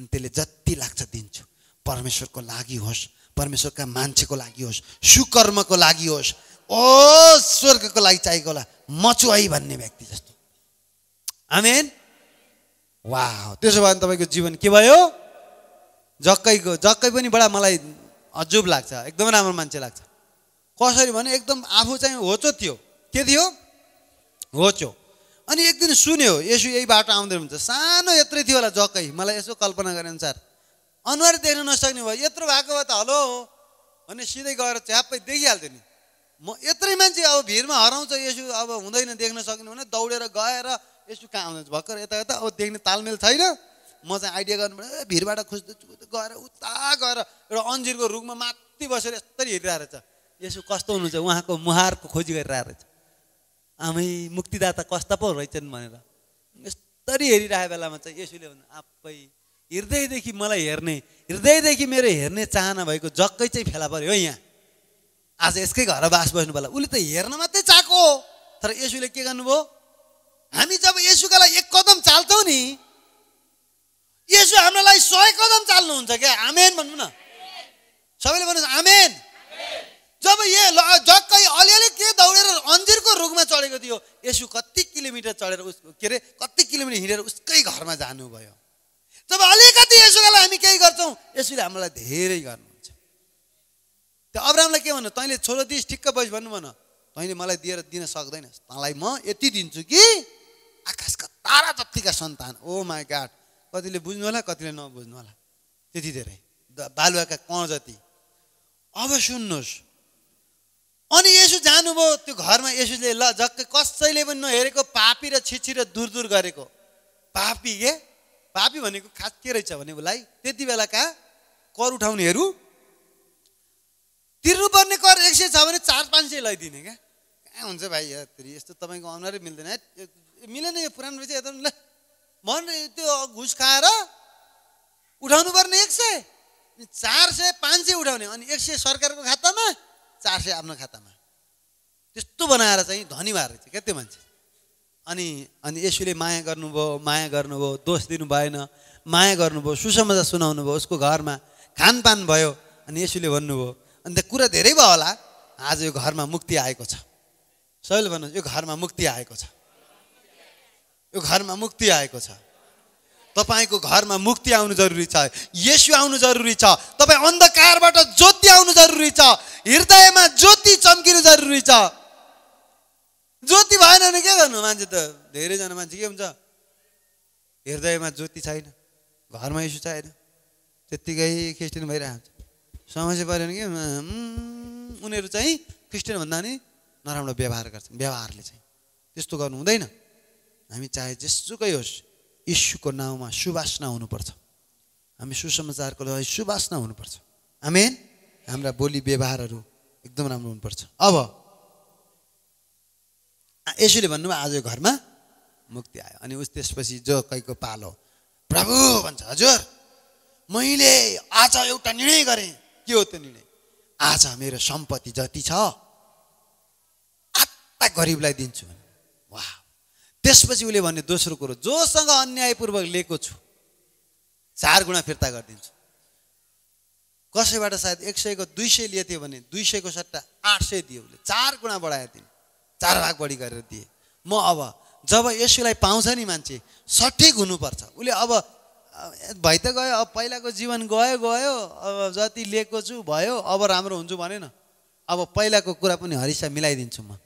अनि त्यसले जति लाग्छ दिन्छु परमेश्वरको लागि होस् परमेश्वरका मान्छेको लागि होस् सुकर्मको लागि होस् ओ स्वर्गको लागि चाहिएको होला है भन्ने व्यक्ति जस्तो आमेन वा त्यसो भए तपाईँको जीवन के भयो जक्कैको जक्कै पनि बडा मलाई अजुब लाग्छ एकदम राम्रो मान्छे लाग्छ कसरी भने एकदम आफू चाहिँ होचो थियो के थियो होचो अनि एक दिन सुन्यो यसो यही बाटो आउँदै हुन्छ सानो यत्रै थियो होला जक्कै मलाई यसो कल्पना गरे अनुसार अनुहार देख्न नसक्ने भयो यत्रो भएको भए त हलो भने सिधै गएर च्याप्पै देखिहाल्थ्यो नि म यत्रै मान्छे अब भिडमा हराउँछ यसो अब हुँदैन देख्न सक्ने भने दौडेर गएर यसो कहाँ आउँछ भर्खर यता यता अब देख्ने तालमेल छैन म चाहिँ आइडिया गर्नु पऱ्यो भिडबाट खोज्दैछु गएर उता गएर एउटा अन्जिरको रुखमा माथि बसेर यस्तरी हेरिरहेको रहेछ यसो कस्तो हुनुहुन्छ उहाँको मुहारको खोजी गरिरहेको रहेछ आमै मुक्तिदाता कस्ता पो रहेछन् भनेर यस्तरी हेरिरहेको बेलामा चाहिँ यसुले भन्नु आफै हृदयदेखि मलाई हेर्ने हृदयदेखि मेरो हेर्ने चाहना भएको जक्कै चाहिँ फेला पऱ्यो यहाँ आज यसकै घर बास बस्नु पर्ला उसले त हेर्न मात्रै चाहेको हो तर यसुले के गर्नुभयो हामी जब लागि एक कदम चाल्छौँ नि हाम्रो लागि सय कदम चाल्नुहुन्छ क्या आमेन भन्नु न सबैले भन्नुहोस् आमेन जब ए जक्कै अलिअलि के दौडेर अन्जिरको रुखमा चढेको थियो यसु कति किलोमिटर चढेर उस के अरे कति किलोमिटर हिँडेर उसकै घरमा जानुभयो जब अलिकति यसुको लागि हामी केही गर्छौँ यसुले हामीलाई धेरै गर्नुहुन्छ त्यो अब्रामलाई के भन्नु तैँले छोरो दिइस् ठिक्क बस भन्नु भन तैँले मलाई दिएर दिन सक्दैनस् तँलाई म यति दिन्छु कि आकाशका तारा जत्तिका सन्तान ओ माई गाड कतिले बुझ्नु होला कतिले नबुझ्नु होला त्यति धेरै बालुवाका कण जति अब सुन्नुहोस् अनि यसो जानुभयो त्यो घरमा यसुले ल झक्कै कसैले पनि नहेरेको पापी र छिछि र दुर दुर गरेको पापी के पापी भनेको खास के रहेछ भने उसलाई त्यति बेला कहाँ कर उठाउनेहरू तिर्नुपर्ने कर एक सय छ भने चार पाँच सय लगाइदिने क्या कहाँ हुन्छ भाइ यात्री यस्तो तपाईँको अनुहारै मिल्दैन है मिलेन यो पुरानो रहेछ यता मन त्यो घुस खाएर उठाउनु पर्ने एक सय चार सय पाँच सय उठाउने अनि एक सय सरकारको खातामा चार सय आफ्नो खातामा त्यस्तो बनाएर चाहिँ धनी भएर क्या त्यो मान्छे अनि अनि यसुले माया गर्नुभयो माया गर्नुभयो दोष दिनु भएन माया गर्नुभयो सुसमाचार सुनाउनु भयो उसको घरमा खानपान भयो अनि यसुले भन्नुभयो अनि त्यो कुरा धेरै भयो होला आज यो घरमा मुक्ति आएको छ सबैले भन्नु यो घरमा मुक्ति आएको छ यो घरमा मुक्ति आएको छ तपाईँको घरमा मुक्ति आउनु जरुरी छ यसु आउनु जरुरी छ तपाईँ अन्धकारबाट ज्योति आउनु जरुरी छ हृदयमा ज्योति चम्किनु जरुरी छ ज्योति भएन भने के गर्नु मान्छे त धेरैजना मान्छे के हुन्छ हृदयमा ज्योति छैन घरमा यसो छैन त्यत्तिकै क्रिस्टियन भइरहेको हुन्छ समस्या पऱ्यो भने कि उनीहरू चाहिँ क्रिस्टियन भन्दा नि नराम्रो व्यवहार गर्छन् व्यवहारले चाहिँ त्यस्तो गर्नु हुँदैन हामी चाहे जेसुकै होस् यीशुको नाउँमा सुवासना हुनुपर्छ हामी सुसमाचारको लागि सुवासना हुनुपर्छ आमेन हाम्रा बोली व्यवहारहरू एकदम राम्रो हुनुपर्छ अब यसोले भन्नुभयो आज घरमा मुक्ति आयो अनि उस त्यसपछि जो कहीँको पालो प्रभु भन्छ हजुर मैले आज एउटा निर्णय गरेँ के हो त्यो निर्णय आज मेरो सम्पत्ति जति छ आत्ता गरिबलाई दिन्छु वा त्यसपछि उसले भन्ने दोस्रो कुरो जोसँग अन्यायपूर्वक लिएको छु चार गुणा फिर्ता गरिदिन्छु कसैबाट सायद एक सयको दुई सय लिएको थियो भने दुई सयको सट्टा आठ सय दियो उसले चार गुणा बढाएर दिन चार भाग बढी गरेर दिए म अब जब यसुलाई पाउँछ नि मान्छे सठिक हुनुपर्छ उसले अब भइ त गयो अब पहिलाको जीवन गयो गयो अब जति लिएको छु भयो अब राम्रो हुन्छु भनेन अब पहिलाको कुरा पनि हरिसा मिलाइदिन्छु म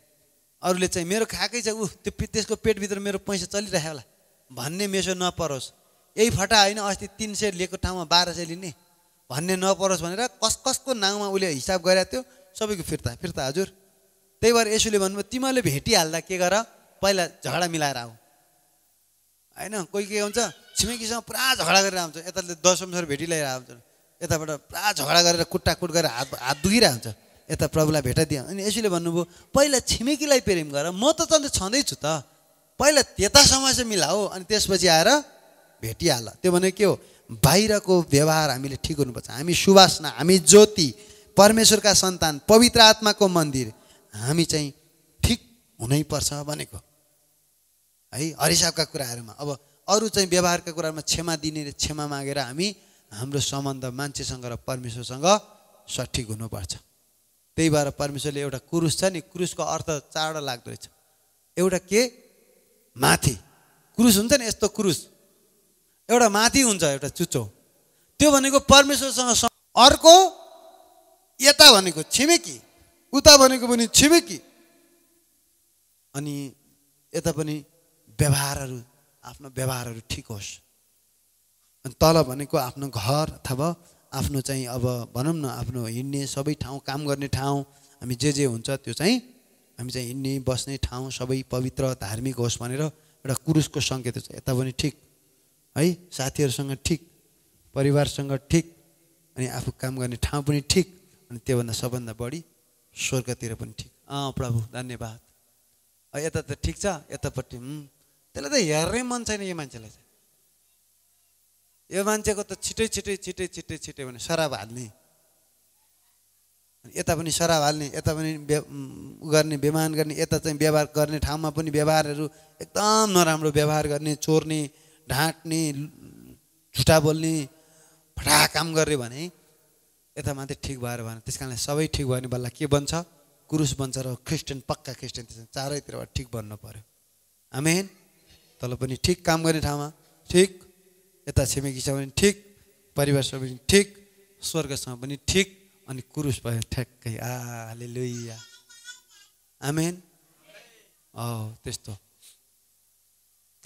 अरूले चाहिँ मेरो खाएकै छ ऊ त्यो त्यसको पेटभित्र मेरो पैसा चलिरहेको होला भन्ने मेसो नपरोस् यही फटा होइन अस्ति तिन सय लिएको ठाउँमा बाह्र सय लिने भन्ने नपरोस् भनेर कस कसको नाउँमा उसले हिसाब गरेको थियो सबैको फिर्ता फिर्ता हजुर त्यही भएर यसोले भन्नुभयो तिमीहरूले भेटिहाल्दा के गर पहिला झगडा मिलाएर आऊ होइन कोही के हुन्छ छिमेकीसँग पुरा झगडा गरेर आउँछ यताले दसौँसम्म भेटी आउँछ यताबाट पुरा झगडा गरेर कुट्टा कुट गरेर हात हात दुखिरहेको हुन्छ यता प्रभुलाई भेटाइदिए अनि यसैले भन्नुभयो पहिला छिमेकीलाई प्रेम गर म त त छँदैछु त पहिला त्यतासम्म चाहिँ मिलाऊ अनि त्यसपछि आएर भेटिहाल त्यो भने के हो बाहिरको व्यवहार हामीले ठिक हुनुपर्छ हामी सुवासना हामी ज्योति परमेश्वरका सन्तान पवित्र आत्माको मन्दिर हामी चाहिँ ठिक हुनैपर्छ भनेको है हरिसाबका कुराहरूमा अब अरू चाहिँ व्यवहारका कुराहरूमा क्षमा दिने र क्षमा मागेर हामी हाम्रो सम्बन्ध मान्छेसँग र परमेश्वरसँग सठिक हुनुपर्छ त्यही भएर परमेश्वरले एउटा क्रुस छ नि क्रुसको अर्थ चाँडो लाग्दो रहेछ एउटा के माथि क्रुस हुन्छ नि यस्तो क्रुस एउटा माथि हुन्छ एउटा चुच्चो त्यो भनेको परमेश्वरसँग अर्को यता भनेको छिमेकी उता भनेको पनि छिमेकी अनि यता पनि व्यवहारहरू आफ्नो व्यवहारहरू ठिक होस् अनि तल भनेको आफ्नो घर अथवा आफ्नो चाहिँ अब भनौँ न आफ्नो हिँड्ने सबै ठाउँ काम गर्ने ठाउँ हामी जे जे हुन्छ त्यो चाहिँ हामी चाहिँ हिँड्ने बस्ने ठाउँ सबै पवित्र धार्मिक होस् भनेर एउटा कुरुषको सङ्केत छ यता पनि ठिक है साथीहरूसँग ठिक परिवारसँग ठिक अनि आफू काम गर्ने ठाउँ पनि ठिक अनि त्योभन्दा सबभन्दा बढी स्वर्गतिर पनि ठिक अँ प्रभु धन्यवाद यता त ठिक छ यतापट्टि त्यसलाई त हेर्नै मन छैन यो मान्छेलाई यो मान्छेको त छिटै छिटै छिटै छिटै छिटै भने सराब हाल्ने यता पनि सराब हाल्ने यता पनि गर्ने बेमान गर्ने यता चाहिँ व्यवहार गर्ने ठाउँमा पनि व्यवहारहरू एकदम नराम्रो व्यवहार गर्ने चोर्ने ढाँट्ने झुटा बोल्ने फटा काम गर्ने भने यता मात्रै ठिक भएर भने त्यस कारणले सबै ठिक भयो भने बल्ल के बन्छ कुरुस बन्छ र क्रिस्चियन पक्का क्रिस्चियन त्यसमा चारैतिरबाट ठिक बन्नु पऱ्यो हामी तल पनि ठिक काम गर्ने ठाउँमा ठिक यता छिमेकीसँग पनि ठिक परिवारसँग पनि ठिक स्वर्गसँग पनि ठिक अनि कुरुस भयो ठ्याक्कै आले लुइया आमेन अँ त्यस्तो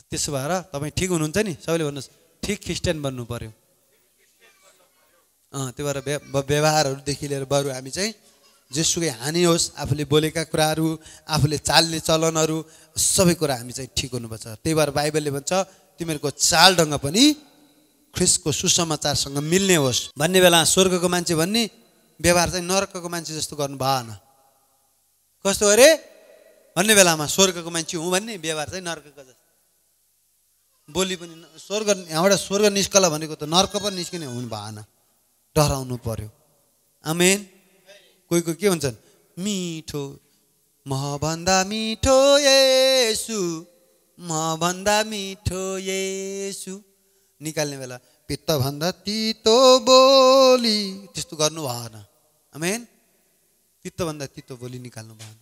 त्यसो भएर तपाईँ ठिक हुनुहुन्छ नि सबैले भन्नुहोस् ठिक क्रिस्टियन बन्नु पऱ्यो अँ त्यही भएर व्यवहारहरूदेखि लिएर बरु हामी चाहिँ जेसुकै हानि होस् आफूले बोलेका कुराहरू आफूले चाल्ने चलनहरू सबै कुरा हामी चाहिँ ठिक हुनुपर्छ त्यही भएर बाइबलले भन्छ तिमीहरूको चाल ढङ्ग पनि ख्रिसको सुसमाचारसँग मिल्ने होस् भन्ने बेला स्वर्गको मान्छे भन्ने व्यवहार चाहिँ नर्कको मान्छे जस्तो गर्नु भएन कस्तो अरे भन्ने बेलामा स्वर्गको मान्छे हुँ भन्ने व्यवहार चाहिँ नर्कको जस्तो बोली पनि स्वर्ग यहाँबाट स्वर्ग निस्कल भनेको त नर्क पनि निस्किने हुनु भएन डराउनु पर्यो आमेन कोही कोही के हुन्छन् मिठो म भन्दा मिठो यसु म भन्दा मिठो यसु निकाल्ने बेला पित्तभन्दा तितो बोली त्यस्तो गर्नु भएन मेन तित्तभन्दा तितो बोली निकाल्नु भएन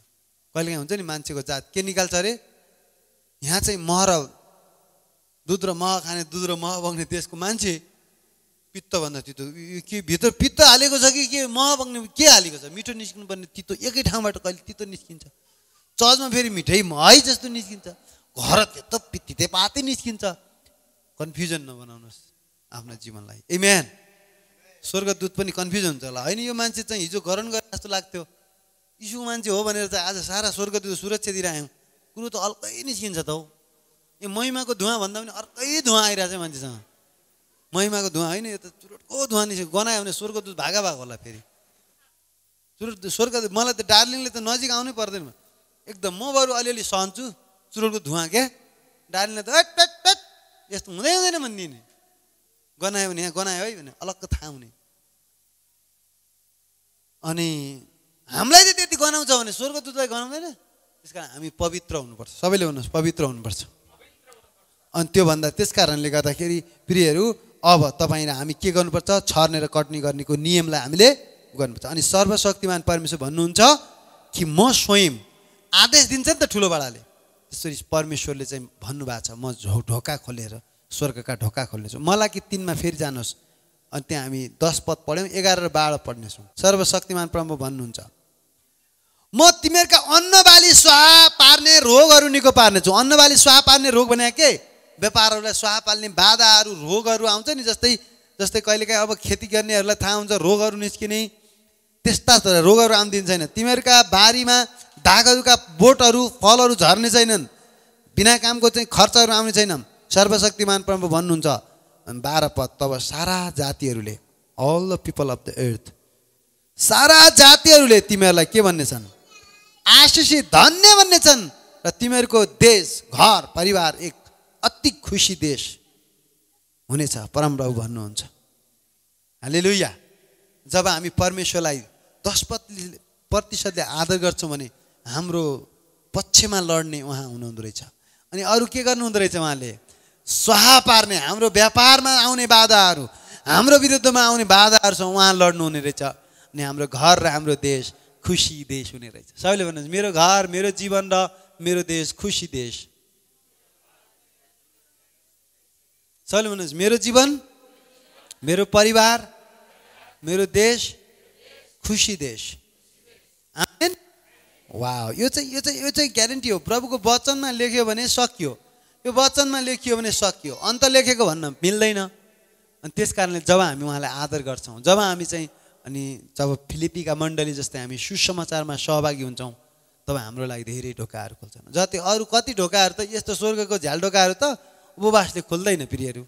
कहिलेकाहीँ हुन्छ नि मान्छेको जात के निकाल्छ अरे यहाँ चाहिँ मह र दुध र मह खाने दुध र मह बग्ने देशको मान्छे पित्तभन्दा तितो के भित्र पित्त हालेको छ कि के मह बग्ने के हालेको छ मिठो निस्किनु पर्ने तितो एकै ठाउँबाट कहिले तितो निस्किन्छ चर्चमा फेरि मिठै मही जस्तो निस्किन्छ घर त्यत्रो पित्तितै पातै निस्किन्छ कन्फ्युजन नबनाउनुहोस् आफ्नो जीवनलाई ए म्यान स्वर्गदूत पनि कन्फ्युजन हुन्छ होला होइन यो मान्छे चाहिँ हिजो गरन गरे जस्तो लाग्थ्यो इसु मान्छे हो भनेर चाहिँ आज सारा स्वर्गदूत सुरक्षा दिइरह्यौँ कुरो त अर्कै निस्किन्छ त हौ यो महिमाको धुवा भन्दा पनि अर्कै धुवा आइरहेको छ मान्छेसँग महिमाको धुवा होइन यो त चुरोटको धुवा निस्क्यो गनायो भने स्वर्गदूत भागा भएको होला फेरि चुरोट स्वर्गदूत मलाई त डार्लिङले त नजिक आउनै पर्दैन एकदम म बरु अलिअलि सहन्छु चुरोटको धुवा क्या डार्लिङले त यस्तो हुँदै हुँदैन भनिदिने गनायो भने यहाँ गनायो है भने अलग्ग थाहा हुने अनि हामीलाई चाहिँ त्यति गनाउँछ भने स्वर्गदूतलाई गनाउँदैन त्यस कारण हामी पवित्र हुनुपर्छ सबैले भन्नुहोस् पवित्र हुनुपर्छ अनि त्योभन्दा त्यस कारणले गर्दाखेरि प्रियहरू अब तपाईँ र हामी के गर्नुपर्छ छर्ने र कट्ने गर्नेको नियमलाई हामीले गर्नुपर्छ अनि सर्वशक्तिमान परमेश्वर भन्नुहुन्छ कि म स्वयं आदेश दिन्छ नि त ठुलो बाडाले यसरी परमेश्वरले चाहिँ भन्नुभएको छ म झो ढोका खोलेर स्वर्गका ढोका खोल्नेछु मलाई कि तिनमा फेरि जानुहोस् अनि त्यहाँ हामी दस पद पढ्यौँ एघार र बाह्र पढ्नेछौँ सर्वशक्तिमान प्रभु भन्नुहुन्छ म तिमीहरूका अन्नबाली स्वाहा पार्ने रोगहरू निको पार्नेछु अन्न बाली स्वाहा पार्ने रोग भने के व्यापारहरूलाई स्वाहा पाल्ने बाधाहरू रोगहरू आउँछ नि जस्तै जस्तै कहिलेकाहीँ अब खेती गर्नेहरूलाई थाहा हुन्छ रोगहरू निस्किने त्यस्ता रोगहरू आउनु दिन्छ छैन तिमीहरूका बारीमा धागहरूका बोटहरू फलहरू झर्ने छैनन् बिना कामको चाहिँ खर्चहरू आउने छैनन् सर्वशक्तिमान प्रभु भन्नुहुन्छ बाह्र पद तब सारा जातिहरूले all the people of the earth सारा जातिहरूले तिमीहरूलाई के भन्ने छन् आशिषी धन्य भन्ने छन् र तिमीहरूको देश घर परिवार एक अति खुसी देश हुनेछ परम प्रभु भन्नुहुन्छ हाले लुइया जब हामी परमेश्वरलाई दस प्रतिशतले आदर गर्छौँ भने हाम्रो पक्षमा लड्ने उहाँ हुनुहुँदो रहेछ अनि अरू के गर्नुहुँदो रहेछ उहाँले स्वाहा पार्ने हाम्रो व्यापारमा आउने बाधाहरू हाम्रो विरुद्धमा आउने बाधाहरूसँग उहाँ हुने रहेछ अनि हाम्रो घर र हाम्रो देश खुसी देश हुने रहेछ सबैले भन्नुहोस् मेरो घर मेरो जीवन र मेरो देश खुसी देश सबैले भन्नुहोस् मेरो जीवन मेरो परिवार मेरो देश खुसी देश वा यो चाहिँ यो चाहिँ यो चाहिँ ग्यारेन्टी हो प्रभुको वचनमा लेख्यो भने सकियो यो वचनमा लेखियो भने सकियो अन्त लेखेको भन्न मिल्दैन अनि त्यस कारणले जब हामी उहाँलाई आदर गर्छौँ जब हामी चाहिँ अनि जब फिलिपीका मण्डली जस्तै हामी सुसमाचारमा सहभागी हुन्छौँ तब हाम्रो लागि धेरै ढोकाहरू खोल्छन् जति अरू कति ढोकाहरू त यस्तो स्वर्गको झ्याल ढोकाहरू त उपवासले खोल्दैन प्रियहरू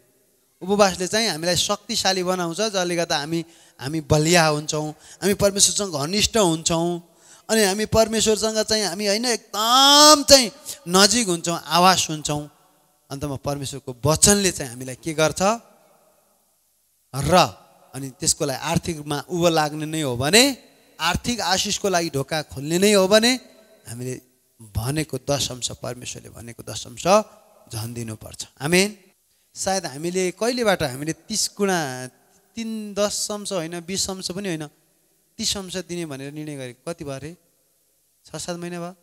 उपवासले चाहिँ हामीलाई शक्तिशाली बनाउँछ जसले गर्दा हामी हामी बलिया हुन्छौँ हामी परमेश्वरसँग घनिष्ठ हुन्छौँ अनि हामी परमेश्वरसँग चाहिँ हामी होइन एकदम चाहिँ नजिक हुन्छौँ आवाज सुन्छौँ अन्तमा परमेश्वरको वचनले चाहिँ हामीलाई के गर्छ र अनि त्यसको लागि आर्थिकमा उभो लाग्ने नै हो भने आर्थिक आशिषको लागि ढोका खोल्ने नै हो भने हामीले भनेको दश परमेश्वरले भनेको दश झन् दिनुपर्छ हामी सायद हामीले कहिलेबाट हामीले तिस गुणा तिन दश अंश होइन बिस अंश पनि होइन तिस संसद दिने भनेर निर्णय गरेको कति भयो अरे छ सात महिना भयो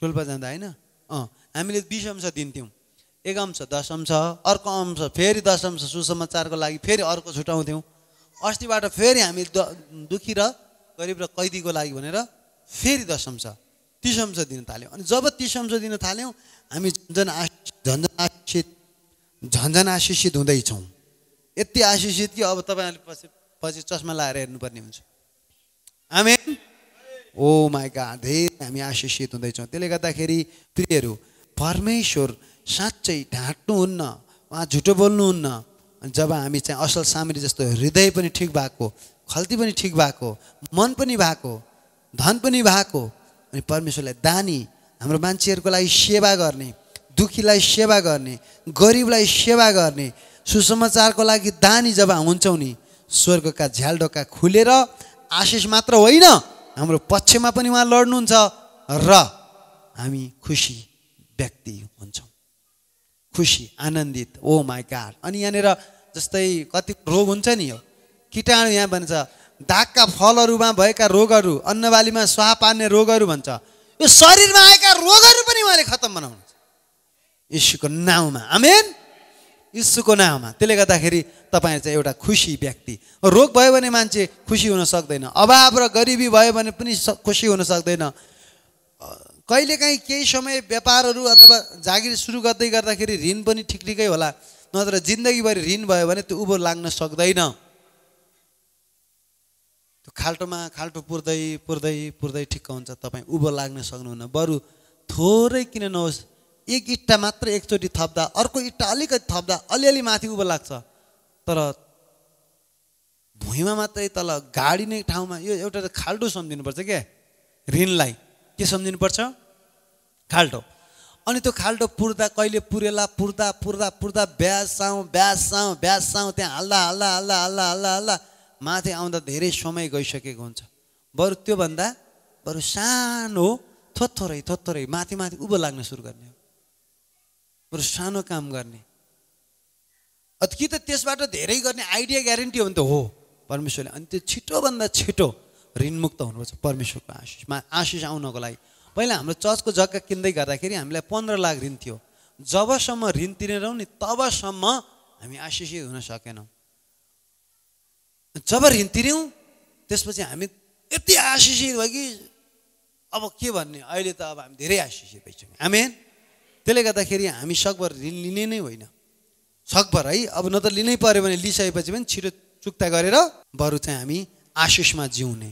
डोल्पा जाँदा होइन अँ हामीले बिस अंश दिन्थ्यौँ एक अंश दस अंश अर्को अंश फेरि दस अंश सुसमाचारको लागि फेरि अर्को छुट्याउँथ्यौँ अस्तिबाट फेरि हामी द दुखी र गरिब र कैदीको लागि भनेर फेरि दस अंश तिस अंश दिन थाल्यौँ अनि जब तिस अंश दिन थाल्यौँ हामी झन्झन झन्झन आशिषित झन्झन आशिषित हुँदैछौँ यति आशिषित कि अब तपाईँहरूले पछि पछि चस्मा लगाएर हेर्नुपर्ने हुन्छ आमे ओ माइका धेरै हामी आशिषित हुँदैछौँ त्यसले गर्दाखेरि प्रियहरू परमेश्वर साँच्चै ढाँट्नुहुन्न उहाँ झुटो बोल्नुहुन्न जब हामी चाहिँ असल सामरी जस्तो हृदय पनि ठिक भएको खल्ती पनि ठिक भएको मन पनि भएको धन पनि भएको अनि परमेश्वरलाई दानी हाम्रो मान्छेहरूको लागि सेवा गर्ने दुःखीलाई सेवा गर्ने गरिबलाई सेवा गर्ने सुसमाचारको लागि दानी जब हुन्छौँ नि स्वर्गका झ्यालडोका खुलेर आशिष मात्र होइन हाम्रो पक्षमा पनि उहाँ लड्नुहुन्छ र हामी खुसी व्यक्ति हुन्छौँ खुसी आनन्दित ओ माई गाड अनि यहाँनिर जस्तै कति रोग हुन्छ नि यो किटाणु यहाँ भन्छ दागका फलहरूमा भएका रोगहरू अन्नबालीमा स्वाहा पार्ने रोगहरू भन्छ यो शरीरमा आएका रोगहरू पनि उहाँले खत्तम बनाउनु यीशुको नाउँमा आमेन यीशुको नाममा त्यसले गर्दाखेरि तपाईँ चाहिँ एउटा खुसी व्यक्ति रोग भयो भने मान्छे खुसी हुन सक्दैन अभाव र गरिबी भयो भने पनि खुसी हुन सक्दैन कहिलेकाहीँ केही समय व्यापारहरू अथवा जागिर सुरु गर्दै गर्दाखेरि ऋण पनि ठिक ठिकै होला नत्र जिन्दगीभरि ऋण भयो भने त्यो उभो लाग्न सक्दैन त्यो खाल्टोमा खाल्टो पुर्दै पुर्दै पुर्दै ठिक्क हुन्छ तपाईँ उभो लाग्न सक्नुहुन्न बरु थोरै किन नहोस् एक इट्टा मात्र एकचोटि थप्दा अर्को इट्टा अलिकति थप्दा अलिअलि माथि उभो लाग्छ तर भुइँमा मात्रै तल गाडिने ठाउँमा यो एउटा खाल्टो सम्झिनुपर्छ क्या ऋणलाई के सम्झिनुपर्छ खाल्टो अनि त्यो खाल्टो पुर्दा कहिले पुरेला पुर्दा पुर्दा पुर्दा ब्याज साउँ ब्याज साउँ ब्याज साउँ त्यहाँ हाल्दा हाल्दा हाल्दा हाल्दा हाल्दा हाल्दा माथि आउँदा धेरै समय गइसकेको हुन्छ बरु त्योभन्दा बरु सानो थोत्थोरै थोत्थोरै माथि माथि उभो लाग्न सुरु गर्ने हो बरु सानो काम गर्ने कि त त्यसबाट धेरै गर्ने आइडिया ग्यारेन्टी हो नि त हो परमेश्वरले अनि त्यो छिटोभन्दा छिटो ऋणमुक्त हुनुपर्छ परमेश्वरको आशिषमा आशिष आउनको लागि पहिला हाम्रो चर्चको जग्गा किन्दै गर्दाखेरि हामीलाई पन्ध्र लाख ऋण थियो जबसम्म ऋण तिरेनौँ नि तबसम्म हामी आशिषित हुन सकेनौँ जब ऋण तिर्यौँ त्यसपछि हामी यति आशिषित भयो कि अब के भन्ने अहिले त अब हामी धेरै आशिषित भइसक्यौँ हामी त्यसले गर्दाखेरि हामी सकभर ऋण लिने नै होइन सकभर है अब न त लिनै पऱ्यो भने लिइसकेपछि पनि छिटो चुक्ता गरेर बरु चाहिँ हामी आशिषमा जिउने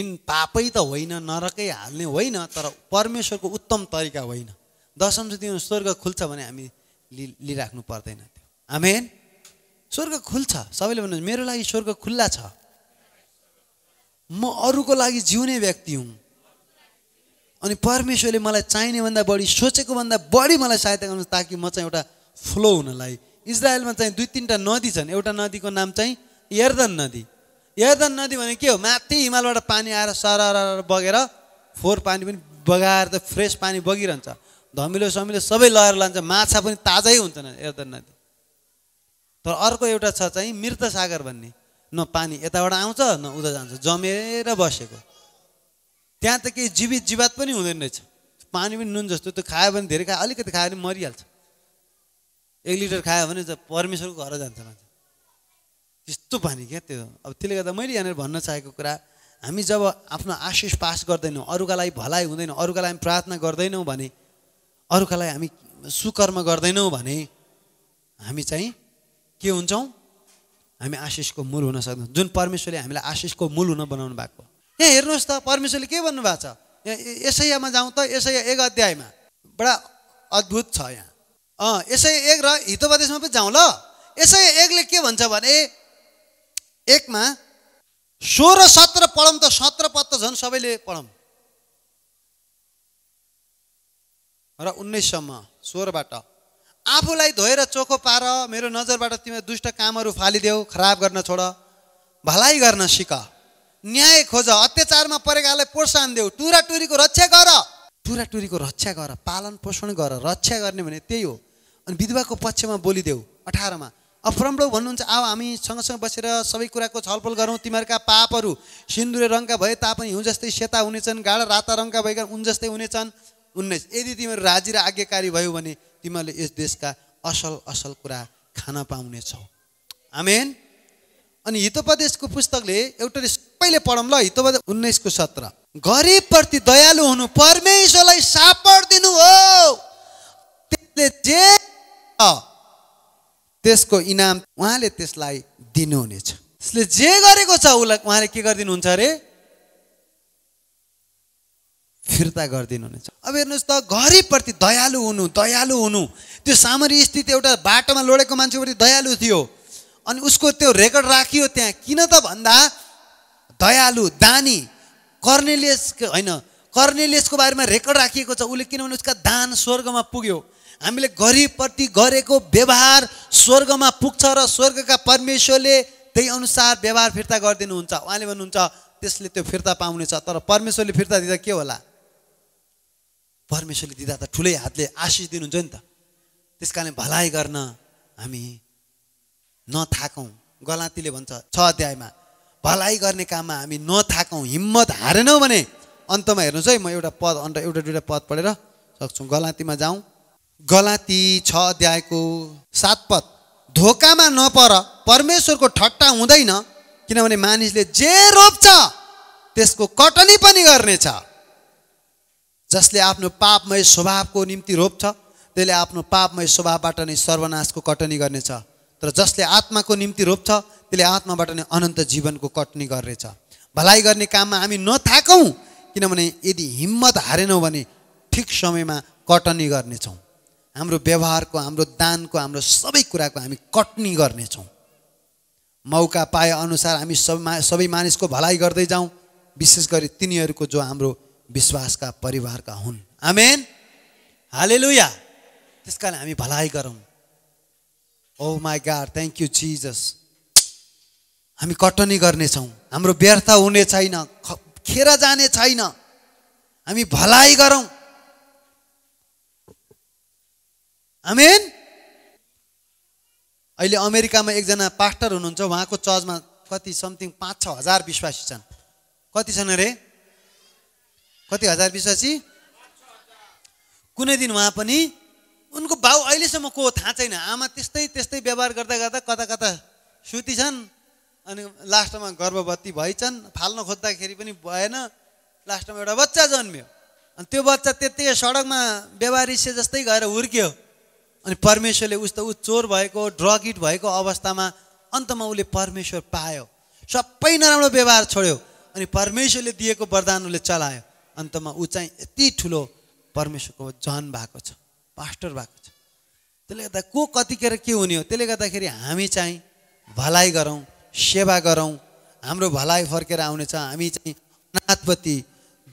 ऋण पापै त होइन नरकै हाल्ने होइन तर परमेश्वरको उत्तम तरिका होइन दशम दिन स्वर्ग खुल्छ भने हामी लि लिइराख्नु पर्दैन त्यो आमेन स्वर्ग खुल्छ सबैले भन्नु मेरो लागि स्वर्ग खुल्ला छ म अरूको लागि जिउने व्यक्ति हुँ अनि परमेश्वरले मलाई चाहिने भन्दा बढी सोचेको भन्दा बढी मलाई सहायता गर्नु ताकि म चाहिँ एउटा फ्लो हुनलाई इजरायलमा चाहिँ दुई तिनवटा नदी छन् एउटा नदीको नाम चाहिँ यर्दन नदी यर्दन नदी भने के हो माथि हिमालबाट पानी आएर सरर बगेर फोहोर पानी पनि बगाएर त फ्रेस पानी बगिरहन्छ धमिलो समिलो सबै लहर लान्छ माछा पनि ताजै हुन्छन् यर्दन नदी तर अर्को एउटा छ चाहिँ मृत सागर भन्ने न पानी यताबाट आउँछ न उता जान्छ जमेर बसेको त्यहाँ त केही जीवित जीवात पनि हुँदैन रहेछ पानी पनि नुन जस्तो त्यो खायो भने धेरै खायो अलिकति खायो भने मरिहाल्छ एक लिटर खायो भने त परमेश्वरको घर जान्छ मान्छे त्यस्तो पानी क्या त्यो अब त्यसले गर्दा मैले यहाँनिर भन्न चाहेको कुरा हामी जब आफ्नो आशिष पास गर्दैनौँ अरूका लागि भलाइ हुँदैन अरूका लागि प्रार्थना गर्दैनौँ भने अरूका लागि हामी सुकर्म गर्दैनौँ भने हामी चाहिँ के हुन्छौँ हामी आशिषको मूल हुन सक्दैनौँ जुन परमेश्वरले हामीलाई आशिषको मूल हुन बनाउनु भएको यहाँ हेर्नुहोस् त परमेश्वरले के भन्नुभएको छ यहाँ यसैयामा जाउँ त यसैया एक अध्यायमा बडा अद्भुत छ यहाँ अँ यसै एक र हितोपदेशमा पनि जाउँ ल यसै एकले के भन्छ भने एकमा सोह्र सत्र पढौँ त सत्र पद झन् सबैले पढौँ र उन्नाइससम्म सोह्रबाट आफूलाई धोएर चोखो पार मेरो नजरबाट तिमी दुष्ट कामहरू फालिदेऊ खराब गर्न छोड भलाइ गर्न सिक न्याय खोज अत्याचारमा परेकालाई प्रोत्साहन देऊ टुरा टुरीको रक्षा गर टुरा टुरीको रक्षा गर पालन पोषण गर रक्षा गर्ने भने त्यही हो अनि विधवाको पक्षमा बोलिदेऊ अठारमा अफ्रम्लो भन्नुहुन्छ आऊ हामी सँगसँगै बसेर सबै कुराको छलफल गरौँ तिमीहरूका पापहरू सिन्दुरे रङका भए तापनि हिउँ जस्तै सेता हुनेछन् गाडा राता रङका भएका उन जस्तै हुनेछन् उन्नाइस यदि तिमीहरू राजी र आज्ञाकारी भयो भने तिमीहरूले यस देशका असल असल कुरा खान पाउनेछौ आमेन अनि हितोपदेशको पुस्तकले एउटा सबैले पढौँ ल हितोपदेश उन्नाइसको सत्र गरिबप्रति दयालु हुनु परमेश्वरलाई सापड दिनु हो त्यसले जे त्यसको इनाम उहाँले त्यसलाई दिनुहुनेछ त्यसले जे गरेको छ उसलाई उहाँले के गरिदिनुहुन्छ अरे फिर्ता गरिदिनुहुनेछ अब हेर्नुहोस् त गरिबप्रति दयालु हुनु दयालु हुनु त्यो सामरी स्थिति एउटा बाटोमा लोडेको मान्छेप्रति दयालु थियो अनि उसको त्यो रेकर्ड राखियो त्यहाँ किन त भन्दा दयालु दानी कर्नेलियस होइन कर्नेलियसको बारेमा रेकर्ड राखिएको छ उसले किनभने उसका दान स्वर्गमा पुग्यो हामीले गरिबप्रति गरेको व्यवहार स्वर्गमा पुग्छ र स्वर्गका परमेश्वरले त्यही अनुसार व्यवहार फिर्ता गरिदिनुहुन्छ उहाँले भन्नुहुन्छ त्यसले त्यो फिर्ता पाउनेछ तर परमेश्वरले फिर्ता दिँदा के होला परमेश्वरले दिँदा त ठुलै हातले आशिष दिनुहुन्छ नि त त्यस कारणले भलाइ गर्न हामी नथाकौँ गलातीले भन्छ छ अध्यायमा भलाइ गर्ने काममा हामी नथाकौँ हिम्मत हारेनौँ भने अन्तमा हेर्नुहोस् है म एउटा पद अन्त एउटा दुइटा पद पढेर सक्छु गलातीमा जाउँ गलाती छ अध्यायको सात पद धोकामा नपर परमेश्वरको ठट्टा हुँदैन किनभने मानिसले जे रोप्छ त्यसको कटनी पनि गर्नेछ जसले आफ्नो पापमय स्वभावको निम्ति रोप्छ त्यसले आफ्नो पापमय स्वभावबाट नै सर्वनाशको कटनी गर्नेछ तर जसले आत्माको निम्ति रोप्छ त्यसले आत्माबाट नै अनन्त जीवनको कटनी गर्नेछ भलाइ गर्ने काममा हामी नथाकौँ किनभने यदि हिम्मत हारेनौँ भने ठिक समयमा कटनी गर्नेछौँ हाम्रो व्यवहारको हाम्रो दानको हाम्रो सबै कुराको हामी कटनी गर्नेछौँ मौका पाए अनुसार हामी सबै सबै मानिसको भलाइ गर्दै जाउँ विशेष गरी तिनीहरूको जो हाम्रो विश्वासका परिवारका हुन् आमेन हालेलुया त्यस कारण हामी भलाइ गरौँ oh my God thank you Jesus हामी कटनी गर्नेछौँ हाम्रो व्यर्थ हुने छैन खेर जाने छैन हामी भलाइ गरौँ आमेन अहिले अमेरिकामा एकजना पास्टर हुनुहुन्छ उहाँको चर्चमा कति समथिङ पाँच छ हजार विश्वासी छन् कति छन् अरे कति हजार विश्वासी कुनै दिन उहाँ पनि उनको बाउ अहिलेसम्म को थाहा छैन आमा त्यस्तै त्यस्तै व्यवहार गर्दा गर्दा कता कता सुति छन् अनि लास्टमा गर्भवती भइछन् फाल्न खोज्दाखेरि पनि भएन लास्टमा एउटा बच्चा जन्मियो अनि त्यो बच्चा त्यत्तिकै सडकमा व्यवहारिसे जस्तै गएर हुर्क्यो अनि परमेश्वरले उस्तो ऊ चोर भएको ड्रगिट भएको अवस्थामा अन्तमा उसले परमेश्वर पायो सबै नराम्रो व्यवहार छोड्यो अनि परमेश्वरले दिएको वरदान उसले चलायो अन्तमा ऊ चाहिँ यति ठुलो परमेश्वरको जन भएको छ पास्टर भएको छ त्यसले गर्दा को कतिखेर के हुने हो त्यसले गर्दाखेरि हामी चाहिँ भलाइ गरौँ सेवा गरौँ हाम्रो भलाइ फर्केर आउनेछ हामी चाहिँ अनाथप्रति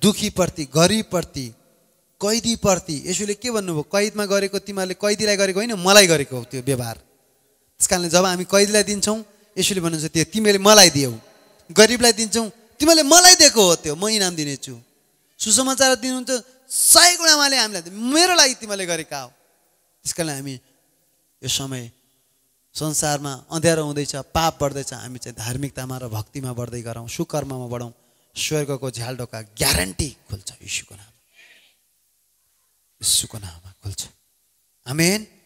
दुखीप्रति गरिबप्रति कैदीप्रति यसोले के भन्नुभयो कैदमा गरेको तिमीहरूले कैदीलाई गरेको होइन मलाई गरेको हो त्यो व्यवहार त्यस कारणले जब हामी कैदीलाई दिन्छौँ यसोले भन्नुहुन्छ त्यो तिमीले मलाई दियौ गरिबलाई दिन्छौ तिमीहरूले मलाई दिएको हो त्यो म इनाम दिनेछु सुसमाचार दिनुहुन्छ सय गुणा हामीलाई मेरो लागि तिमीले गरेका हो त्यस कारण हामी यो समय संसारमा अँध्यारो हुँदैछ पाप बढ्दैछ हामी चाहिँ धार्मिकतामा र भक्तिमा बढ्दै गरौँ सुकर्ममा बढौँ स्वर्गको झ्यालडोका ग्यारेन्टी खुल्छ यीशुको नाम यीशुको नाममा खुल्छ हामी